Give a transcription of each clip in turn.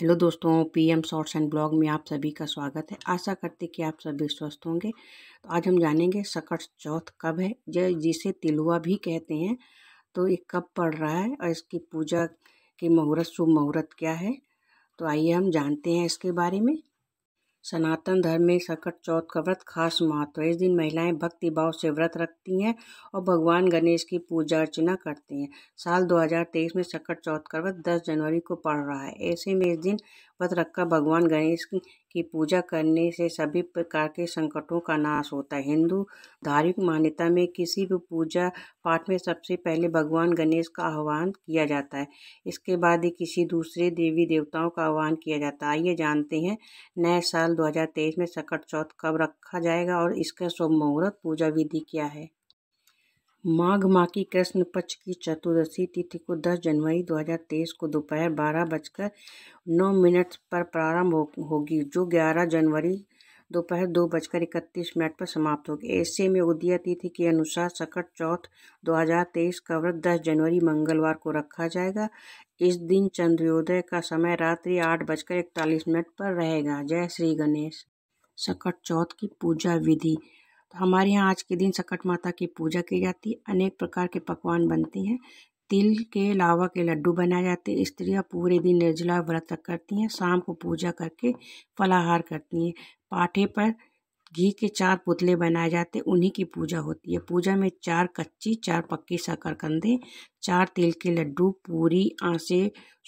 Hello दोस्तों PM shorts and blog में आप सभी का स्वागत है आशा करते कि आप सभी स्वस्थ होंगे तो आज हम जानेंगे सकट चौथ कब है जय जिसे तिलुआ भी कहते हैं तो ये कब पड़ रहा है और इसकी पूजा की मुहूर्त शुभ मुहूर्त क्या है तो आइए हम जानते हैं इसके बारे में सनातन धर्म में सकट चौथ का व्रत खास महत्व है इस दिन महिलाएं भक्ति भाव से व्रत रखती हैं और भगवान गणेश की पूजा अर्चना करती हैं साल 2023 में सकट चौथ का व्रत 10 जनवरी को पड़ रहा है ऐसे में इस दिन व्रत रखकर भगवान गणेश की पूजा करने से सभी प्रकार के संकटों का नाश होता है हिंदू धार्मिक मान्यता में किसी भी पूजा पाठ में सबसे पहले भगवान गणेश का आह्वान किया जाता है इसके बाद ही किसी दूसरे देवी देवताओं का आह्वान किया जाता है आइए जानते हैं नए साल 2023 में सकट चौथ कब रखा जाएगा और इसका शुभ मुहूर्त पूजा विधि क्या है माघ माँ की कृष्ण पक्ष की चतुर्दशी तिथि को 10 जनवरी 2023 को दोपहर बारह बजकर नौ मिनट पर प्रारंभ हो, होगी जो 11 जनवरी दोपहर दो बजकर इकतीस मिनट पर समाप्त होगी ऐसे में उदय तिथि के अनुसार सकट चौथ 2023 का व्रत 10 जनवरी मंगलवार को रखा जाएगा इस दिन चंद्रोदय का समय रात्रि आठ बजकर इकतालीस मिनट पर रहेगा जय श्री गणेश सकट चौथ की पूजा विधि तो हमारे यहाँ आज के दिन सकट माता की पूजा की जाती है अनेक प्रकार के पकवान बनते हैं तिल के लावा के लड्डू बनाए जाते हैं स्त्रियाँ पूरे दिन निर्जला व्रत करती हैं शाम को पूजा करके फलाहार करती हैं पाठे पर घी के चार पुतले बनाए जाते उन्हीं की पूजा होती है पूजा में चार कच्ची चार पक्की शकरकंदे चार तिल के लड्डू पूरी आंसे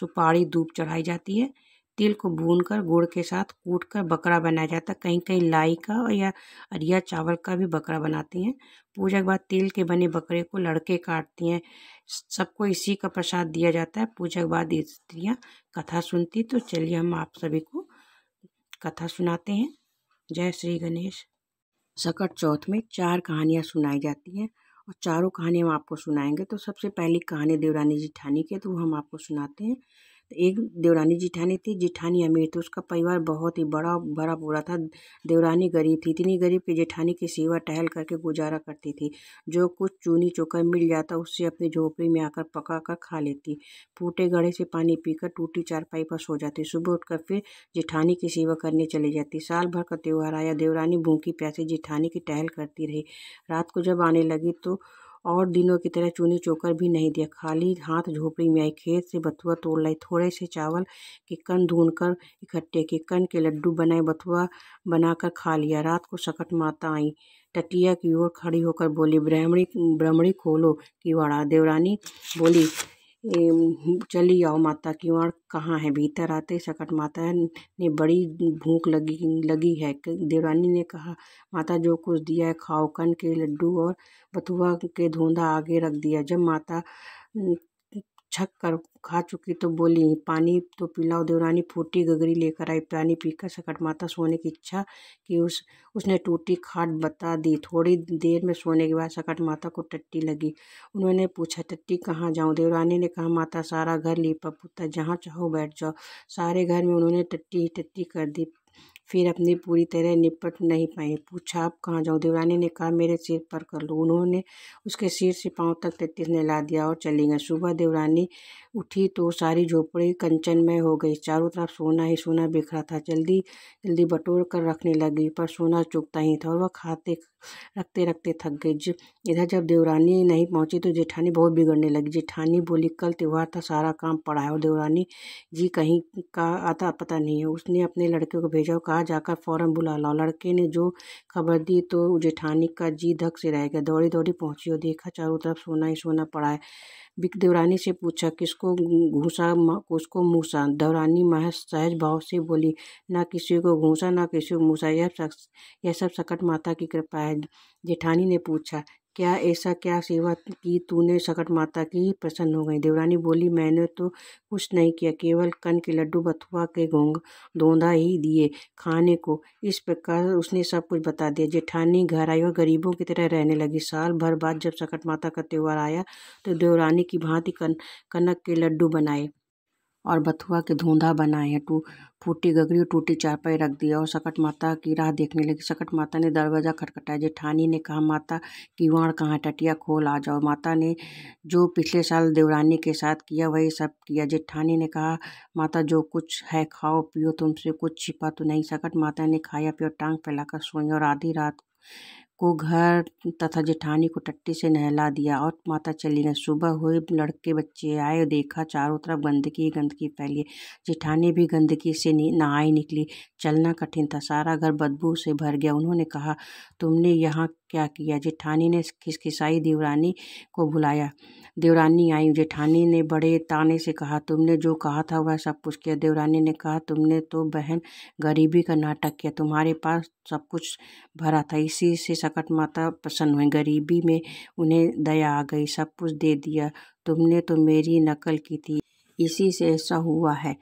सुपारी धूप चढ़ाई जाती है तिल को भूनकर गुड़ के साथ कूटकर बकरा बनाया जाता है कहीं कहीं लाई का और या अरिया चावल का भी बकरा बनाते हैं पूजा के बाद तिल के बने बकरे को लड़के काटती हैं सबको इसी का प्रसाद दिया जाता है पूजा के बाद स्त्रियाँ कथा सुनती तो चलिए हम आप सभी को कथा सुनाते हैं जय श्री गणेश सकट चौथ में चार कहानियाँ सुनाई जाती हैं और चारों कहानी हम आपको सुनाएंगे तो सबसे पहली कहानी देवरानी जी ठानी की तो वो हम आपको सुनाते हैं एक देवरानी जिठानी थी जिठानी अमीर थी उसका परिवार बहुत ही बड़ा भरा पूरा था देवरानी गरीब थी इतनी गरीब कि जेठानी की सेवा टहल करके गुजारा करती थी जो कुछ चूनी चोकर मिल जाता उससे अपनी झोपड़ी में आकर पका कर खा लेती फूटे गढ़े से पानी पीकर टूटी चारपाई पर सो जाती सुबह उठकर फिर जेठानी की सेवा करने चली जाती साल भर का त्यौहार आया देवरानी भूखी प्यासी जेठानी की टहल करती रही रात को जब आने लगी तो और दिनों की तरह चूनी चोकर भी नहीं दिया खाली हाथ झोपड़ी में आई खेत से बथुआ तोड़ लाई थोड़े से चावल के कन ढूंढ कर इकट्ठे के कन के लड्डू बनाए बथुआ बनाकर खा लिया रात को सकट माता आई टटिया की ओर खड़ी होकर बोली ब्राह्मणी ब्राह्मणी खोलो वाड़ा देवरानी बोली चली आओ माता और कहाँ है भीतर आते शकट सकट माता ने बड़ी भूख लगी लगी है देवरानी ने कहा माता जो कुछ दिया है खाओ कन के लड्डू और बथुआ के धोंधा आगे रख दिया जब माता छक कर खा चुकी तो बोली पानी तो पिलाओ देवरानी फूटी गगरी लेकर आई पानी पीकर माता सोने की इच्छा कि उस उसने टूटी खाट बता दी थोड़ी देर में सोने के बाद सकट माता को टट्टी लगी उन्होंने पूछा टट्टी कहाँ जाऊँ देवरानी ने कहा माता सारा घर लीपा पुता जहाँ चाहो बैठ जाओ सारे घर में उन्होंने टट्टी ही टट्टी कर दी फिर अपनी पूरी तरह निपट नहीं पाई पूछा आप कहाँ जाओ देवरानी ने कहा मेरे सिर पर कर लो उन्होंने उसके सिर से पांव तक तैतीस ने ला दिया और चली गई सुबह देवरानी उठी तो सारी झोपड़ी कंचनमय हो गई चारों तरफ सोना ही सोना बिखरा था जल्दी जल्दी बटोर कर रखने लगी पर सोना चुगता ही था और वह खाते रखते रखते थक गई इधर जब देवरानी नहीं पहुंची तो जेठानी बहुत बिगड़ने लगी जेठानी बोली कल त्यौहार था सारा काम पड़ा है और देवरानी जी कहीं का आता पता नहीं है उसने अपने लड़के को भेजा और कहा कहा जाकर फौरन बुला लाओ लड़के ने जो खबर दी तो जेठानी का जी धक से रह गया दौड़ी दौड़ी पहुंची और देखा चारों तरफ सोना ही सोना पड़ा है बिक देवरानी से पूछा किसको घूसा उसको मूसा देवरानी महज सहज भाव से बोली ना किसी को घूसा ना किसी को मूसा यह सब यह सब सकट माता की कृपा है जेठानी ने पूछा क्या ऐसा क्या सेवा की तूने सकट माता की प्रसन्न हो गई देवरानी बोली मैंने तो कुछ नहीं किया केवल कन के लड्डू बथुआ के घोंग धोंधा ही दिए खाने को इस प्रकार उसने सब कुछ बता दिया जेठानी घर आई और गरीबों की तरह रहने लगी साल भर बाद जब सकट माता का त्यौहार आया तो देवरानी की भांति कन कनक के लड्डू बनाए और बथुआ के धोंधा बनाए हैं टू फूटी गगरी और टूटी चारपाई रख दिया और सकट माता की राह देखने लगी सकट माता ने दरवाजा खटखटाया जेठानी ने कहा माता की वाण कहाँ टटिया खोल आ जाओ माता ने जो पिछले साल देवरानी के साथ किया वही सब किया जेठानी ने कहा माता जो कुछ है खाओ पियो तुमसे कुछ छिपा तो नहीं सकट माता ने खाया पियो टांग फैलाकर सोई और आधी रात को घर तथा जेठानी को टट्टी से नहला दिया और माता चली गई सुबह हुई लड़के बच्चे आए देखा चारों तरफ गंदगी गंदगी फैली जेठानी भी गंदगी से नहाई निकली चलना कठिन था सारा घर बदबू से भर गया उन्होंने कहा तुमने यहाँ क्या किया जेठानी ने खिसखिसाई देवरानी को बुलाया देवरानी आई जेठानी ने बड़े ताने से कहा तुमने जो कहा था वह सब कुछ किया देवरानी ने कहा तुमने तो बहन गरीबी का नाटक किया तुम्हारे पास सब कुछ भरा था इसी से सकट माता प्रसन्न हुई गरीबी में उन्हें दया आ गई सब कुछ दे दिया तुमने तो मेरी नकल की थी इसी से ऐसा हुआ है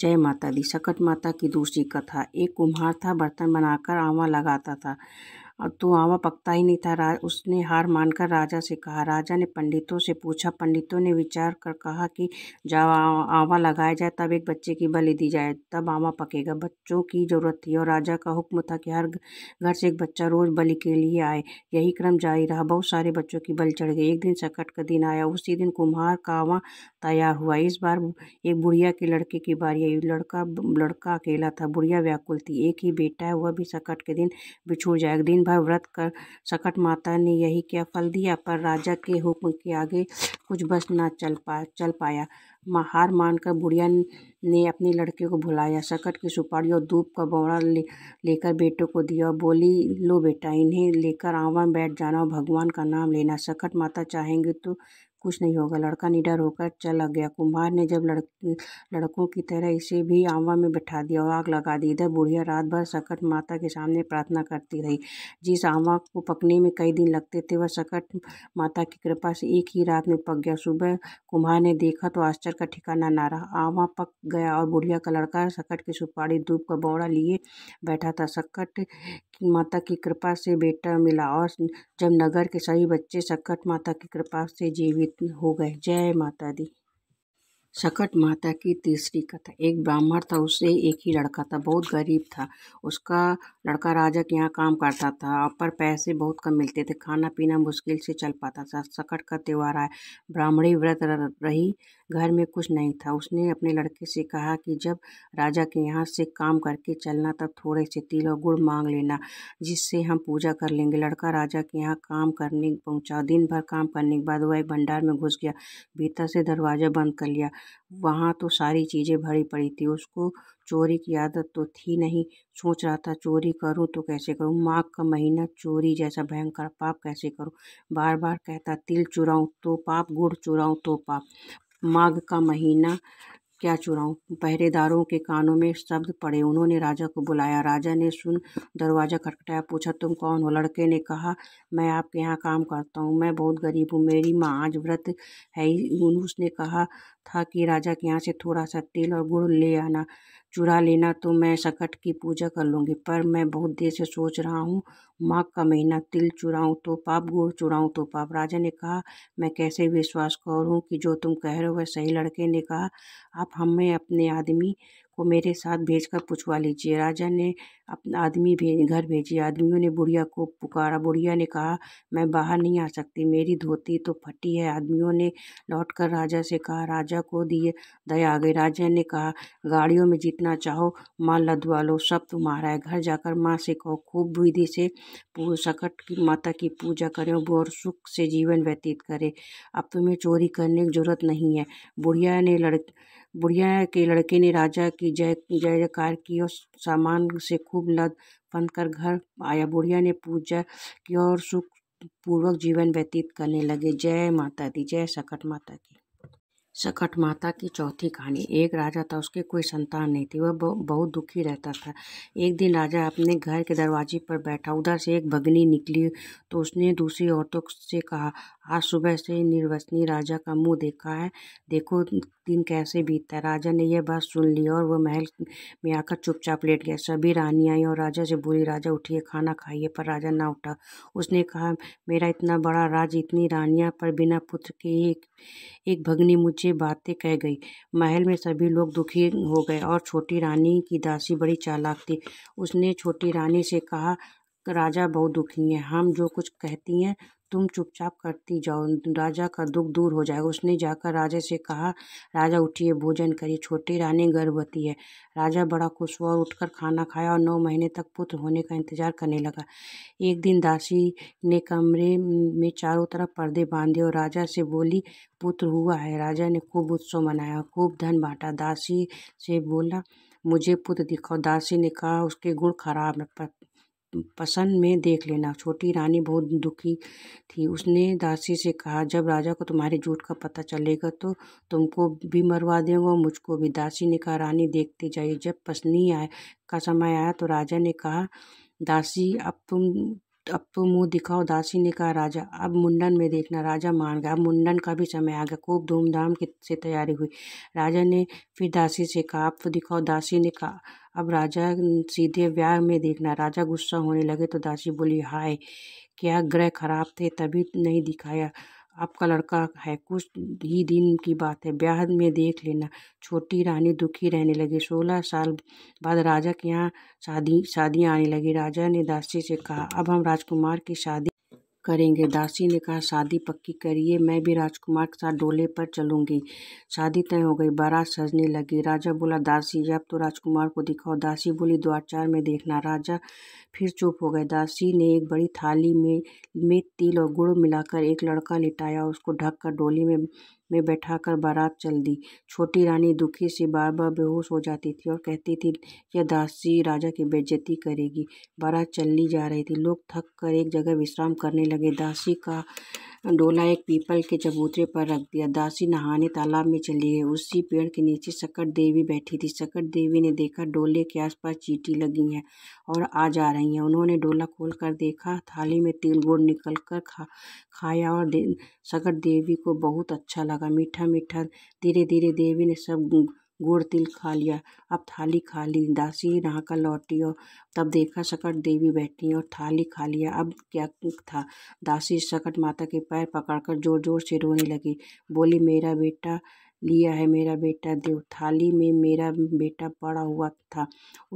जय माता दी सकट माता की दूसरी कथा एक कुम्हार था बर्तन बनाकर आवा लगाता था तो आवा पकता ही नहीं था उसने हार मानकर राजा से कहा राजा ने पंडितों से पूछा पंडितों ने विचार कर कहा कि जब आवा लगाया जाए तब एक बच्चे की बलि दी जाए तब आवा पकेगा बच्चों की जरूरत थी और राजा का हुक्म था कि हर घर से एक बच्चा रोज बलि के लिए आए यही क्रम जारी रहा बहुत सारे बच्चों की बलि चढ़ गई एक दिन संकट का दिन आया उसी दिन कुम्हार का आवा तैयार हुआ इस बार एक बुढ़िया के लड़के की बारी आई लड़का लड़का अकेला था बुढ़िया व्याकुल थी एक ही बेटा है वह भी संकट के दिन बिछुड़ जाए दिन भर व्रत कर सकट माता ने यही क्या फल दिया पर राजा के हुक्म के आगे कुछ बस ना चल पा चल पाया हार मानकर बुढ़िया ने अपने लड़के को भुलाया सकट की सुपारी और धूप का बौड़ा ले लेकर बेटों को दिया और बोली लो बेटा इन्हें लेकर आवा बैठ जाना और भगवान का नाम लेना सकट माता चाहेंगे तो कुछ नहीं होगा लड़का निडर होकर चला गया कुम्हार ने जब लड़की लड़कों की तरह इसे भी आवा में बैठा दिया और आग लगा दी इधर बुढ़िया रात भर सकट माता के सामने प्रार्थना करती रही जिस आवा को पकने में कई दिन लगते थे वह सकट माता की कृपा से एक ही रात में पक गया सुबह कुम्हार ने देखा तो आश्चर्य का ठिकाना ना रहा आवा पक गया और बुढ़िया का लड़का सकट की सुपारी धूप का बौड़ा लिए बैठा था सकट माता की कृपा से बेटा मिला और जब नगर के सभी बच्चे सकट माता की कृपा से जीवित हो गए जय माता दी सकट माता की तीसरी कथा एक ब्राह्मण था उससे एक ही लड़का था बहुत गरीब था उसका लड़का राजा के यहाँ काम करता था पर पैसे बहुत कम मिलते थे खाना पीना मुश्किल से चल पाता था सकट का त्यौहार आया ब्राह्मणी व्रत रही घर में कुछ नहीं था उसने अपने लड़के से कहा कि जब राजा के यहाँ से काम करके चलना तब थोड़े से तिल और गुड़ मांग लेना जिससे हम पूजा कर लेंगे लड़का राजा के यहाँ काम करने पहुँचा दिन भर काम करने के बाद वह एक भंडार में घुस गया भीतर से दरवाज़ा बंद कर लिया वहाँ तो सारी चीज़ें भरी पड़ी थी उसको चोरी की आदत तो थी नहीं सोच रहा था चोरी करूं तो कैसे करूं माघ का महीना चोरी जैसा भयंकर पाप कैसे करूं बार बार कहता तिल चुराऊं तो पाप गुड़ चुराऊं तो पाप माघ का महीना क्या चुराऊं पहरेदारों के कानों में शब्द पड़े उन्होंने राजा को बुलाया राजा ने सुन दरवाज़ा खटखटाया पूछा तुम कौन हो लड़के ने कहा मैं आपके यहाँ काम करता हूँ मैं बहुत गरीब हूँ मेरी माँ आज व्रत है उसने कहा था कि राजा के यहाँ से थोड़ा सा तेल और गुड़ ले आना चुरा लेना तो मैं सकट की पूजा कर लूँगी पर मैं बहुत देर से सोच रहा हूँ माघ का महीना तिल चुराऊँ तो पाप गुड़ चुराऊँ तो पाप राजा ने कहा मैं कैसे विश्वास करूँ कि जो तुम कह रहे हो वह सही लड़के ने कहा आप हमें अपने आदमी को मेरे साथ भेजकर पूछवा लीजिए राजा ने अपना आदमी भेज घर भेजी आदमियों ने बुढ़िया को पुकारा बुढ़िया ने कहा मैं बाहर नहीं आ सकती मेरी धोती तो फटी है आदमियों ने लौटकर राजा से कहा राजा को दिए दया आ गई राजा ने कहा गाड़ियों में जितना चाहो माँ लदवा लो सब तुम्हारा है घर जाकर माँ से कहो खूब विधि से सकट की माता की पूजा करें और सुख से जीवन व्यतीत करें अब तुम्हें चोरी करने की जरूरत नहीं है बुढ़िया ने लड़ बुढ़िया के लड़के ने राजा की जय जय जयकार की और सामान से खूब लद बंद कर घर आया बुढ़िया ने पूजा की और सुख पूर्वक जीवन व्यतीत करने लगे जय माता दी जय सकट माता की सकट माता की चौथी कहानी एक राजा था उसके कोई संतान नहीं थी वह बहुत दुखी रहता था एक दिन राजा अपने घर के दरवाजे पर बैठा उधर से एक भगनी निकली तो उसने दूसरी औरतों से कहा आज सुबह से निर्वसनी राजा का मुंह देखा है देखो दिन कैसे बीतता है राजा ने यह बात सुन ली और वह महल में आकर चुपचाप लेट गया सभी रानी आई और राजा से बोली राजा उठिए खाना खाइए पर राजा ना उठा उसने कहा मेरा इतना बड़ा राज इतनी रानियां पर बिना पुत्र के एक एक भगनी मुझे बातें कह गई महल में सभी लोग दुखी हो गए और छोटी रानी की दासी बड़ी चालाक थी उसने छोटी रानी से कहा राजा बहुत दुखी हैं हम जो कुछ कहती हैं तुम चुपचाप करती जाओ राजा का दुख दूर हो जाएगा उसने जाकर राजा से कहा राजा उठिए भोजन करिए छोटी रानी गर्भवती है राजा बड़ा खुश हुआ और उठकर खाना खाया और नौ महीने तक पुत्र होने का इंतजार करने लगा एक दिन दासी ने कमरे में चारों तरफ पर्दे बांधे और राजा से बोली पुत्र हुआ है राजा ने खूब उत्सव मनाया खूब धन बांटा दासी से बोला मुझे पुत्र दिखाओ दासी ने कहा उसके गुड़ खराब है पसंद में देख लेना छोटी रानी बहुत दुखी थी उसने दासी से कहा जब राजा को तुम्हारे झूठ का पता चलेगा तो तुमको भी मरवा देंगे और मुझको भी दासी ने कहा रानी देखते जाइए जब पसनी आए का समय आया तो राजा ने कहा दासी अब तुम अब तो मुंह दिखाओ दासी ने कहा राजा अब मुंडन में देखना राजा मान गया अब मुंडन का भी समय आ गया खूब धूमधाम से तैयारी हुई राजा ने फिर दासी से कहा अब तो दिखाओ दासी ने कहा अब राजा सीधे ब्याह में देखना राजा गुस्सा होने लगे तो दासी बोली हाय क्या ग्रह खराब थे तभी नहीं दिखाया आपका लड़का है कुछ ही दिन की बात है ब्याह में देख लेना छोटी रानी दुखी रहने लगी सोलह साल बाद राजा के यहाँ शादी शादियाँ आने लगी राजा ने दासी से कहा अब हम राजकुमार की शादी करेंगे दासी ने कहा शादी पक्की करिए मैं भी राजकुमार के साथ डोले पर चलूँगी शादी तय हो गई बारात सजने लगी राजा बोला दासी जब तो राजकुमार को दिखाओ दासी बोली द्वारचार में देखना राजा फिर चुप हो गए दासी ने एक बड़ी थाली में में तिल और गुड़ मिलाकर एक लड़का लिटाया उसको ढककर डोली में में बैठाकर बारात चल दी छोटी रानी दुखी से बार बार बेहोश हो जाती थी और कहती थी यह दासी राजा की बेज्जती करेगी बारात चलनी जा रही थी लोग थक कर एक जगह विश्राम करने लगे दासी का डोला एक पीपल के चबूतरे पर रख दिया। दासी नहाने तालाब में चली गई। उसी पेड़ के नीचे सकट देवी बैठी थी। सकट देवी ने देखा डोले के आसपास चीटी लगी हैं और आ जा रही हैं। उन्होंने डोला खोलकर देखा थाली में तिल गुड़ कर खा खाया और सकट देवी को बहुत अच्छा लगा। मीठा मीठा धीरे धीरे देवी ने सब गुड़ तिल खा लिया अब थाली खा ली दासी नहा कर लौटी और तब देखा शकट देवी बैठी और थाली खा लिया अब क्या था दासी शकट माता के पैर पकड़कर जोर जोर से रोने लगी बोली मेरा बेटा लिया है मेरा बेटा देव थाली में मेरा बेटा पड़ा हुआ था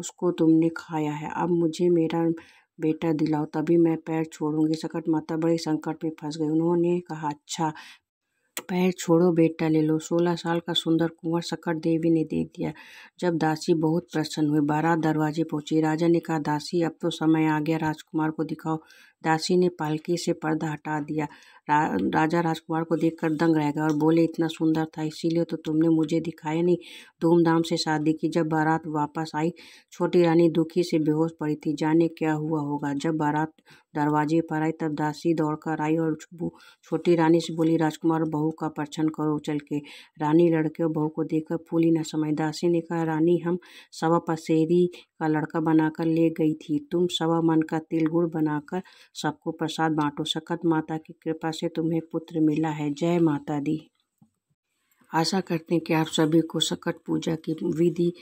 उसको तुमने खाया है अब मुझे मेरा बेटा दिलाओ तभी मैं पैर छोड़ूंगी सकट माता बड़े संकट में फंस गई उन्होंने कहा अच्छा पैर छोड़ो बेटा ले लो सोलह साल का सुंदर कुंवर सकट देवी ने दे दिया जब दासी बहुत प्रसन्न हुई बारात दरवाजे पहुंची राजा ने कहा दासी अब तो समय आ गया राजकुमार को दिखाओ दासी ने पालकी से पर्दा हटा दिया रा, राजा राजकुमार को देखकर दंग रह गया और बोले इतना सुंदर था इसीलिए तो तुमने मुझे दिखाया नहीं धूमधाम से शादी की जब बारात वापस आई छोटी रानी दुखी से बेहोश पड़ी थी जाने क्या हुआ होगा जब बारात दरवाजे पर आई तब दासी दौड़कर आई और छोटी रानी से बोली राजकुमार बहू का परछन करो चल के रानी लड़के और बहू को देखकर फूली न समय दासी ने कहा रानी हम सवा पसेरी का लड़का बनाकर ले गई थी तुम सवा मन का तिलगुड़ बनाकर सबको प्रसाद बांटो सकत माता की कृपा से तुम्हें पुत्र मिला है जय माता दी आशा करते हैं कि आप सभी को सकट पूजा की विधि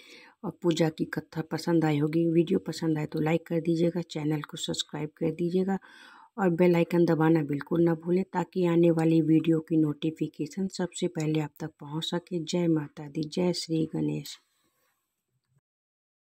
और पूजा की कथा पसंद आई होगी वीडियो पसंद आए तो लाइक कर दीजिएगा चैनल को सब्सक्राइब कर दीजिएगा और बेल आइकन दबाना बिल्कुल ना भूलें ताकि आने वाली वीडियो की नोटिफिकेशन सबसे पहले आप तक पहुंच सके जय माता दी जय श्री गणेश